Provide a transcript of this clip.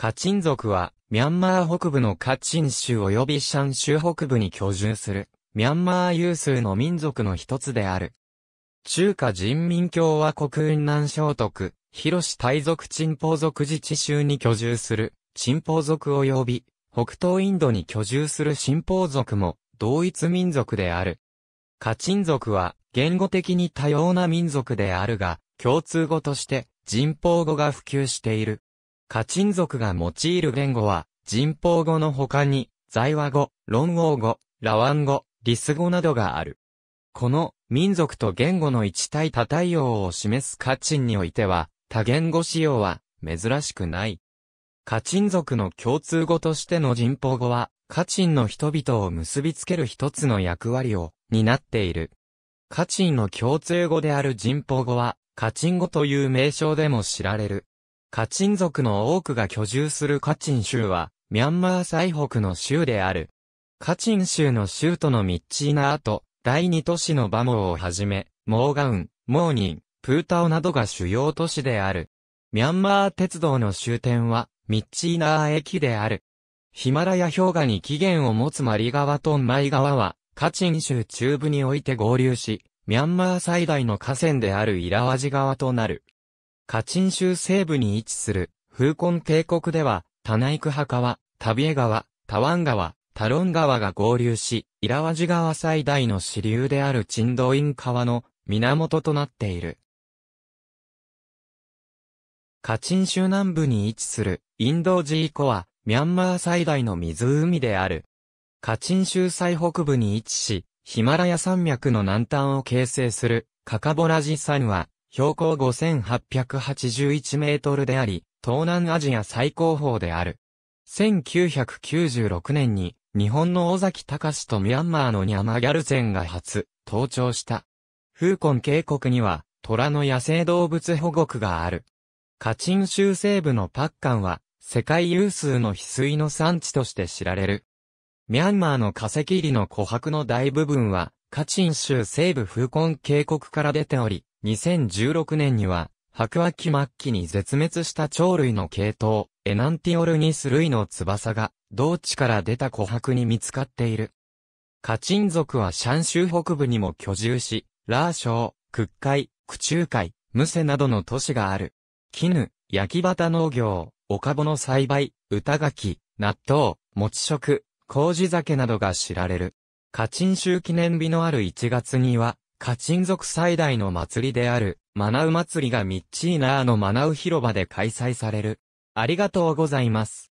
カチン族は、ミャンマー北部のカチン州及びシャン州北部に居住する、ミャンマー有数の民族の一つである。中華人民共和国雲南省徳、広し大族鎮邦族自治州に居住する、鎮邦族及び、北東インドに居住する新邦族も、同一民族である。カチン族は、言語的に多様な民族であるが、共通語として、人邦語が普及している。カチン族が用いる言語は、人法語の他に、在話語、論語語、ラワン語、リス語などがある。この、民族と言語の一体多対応を示すカチンにおいては、多言語使用は、珍しくない。カチン族の共通語としての人法語は、カチンの人々を結びつける一つの役割を、担っている。カチンの共通語である人法語は、カチン語という名称でも知られる。カチン族の多くが居住するカチン州は、ミャンマー最北の州である。カチン州の州都のミッチーナーと、第二都市のバモーをはじめ、モーガウン、モーニン、プータオなどが主要都市である。ミャンマー鉄道の終点は、ミッチーナー駅である。ヒマラヤ氷河に起源を持つマリ川とンマイ川は、カチン州中部において合流し、ミャンマー最大の河川であるイラワジ川となる。カチン州西部に位置する、風根帝国では、タナイク派川、タビエ川、タワン川、タロン川が合流し、イラワジ川最大の支流であるチンドイン川の源となっている。カチン州南部に位置するインドジー湖は、ミャンマー最大の湖である。カチン州最北部に位置し、ヒマラヤ山脈の南端を形成するカカボラジ山は、標高5881メートルであり、東南アジア最高峰である。1996年に、日本の尾崎隆とミャンマーのニャマギャルゼンが初、登頂した。風ン渓谷には、虎の野生動物保護区がある。カチン州西部のパッカンは、世界有数の翡翠の産地として知られる。ミャンマーの化石入りの琥珀の大部分は、カチン州西部風ン渓谷から出ており、2016年には、白亜紀末期に絶滅した鳥類の系統、エナンティオルニス類の翼が、同地から出た琥珀に見つかっている。カチン族はシャン州北部にも居住し、ラーショー、クッカイ、クチューカイ、ムセなどの都市がある。絹、焼き畑農業、カボの栽培、歌垣、納豆、餅食、麹酒などが知られる。カチン州記念日のある1月には、カチン族最大の祭りである、マナウ祭りがミッチーナーのマナウ広場で開催される。ありがとうございます。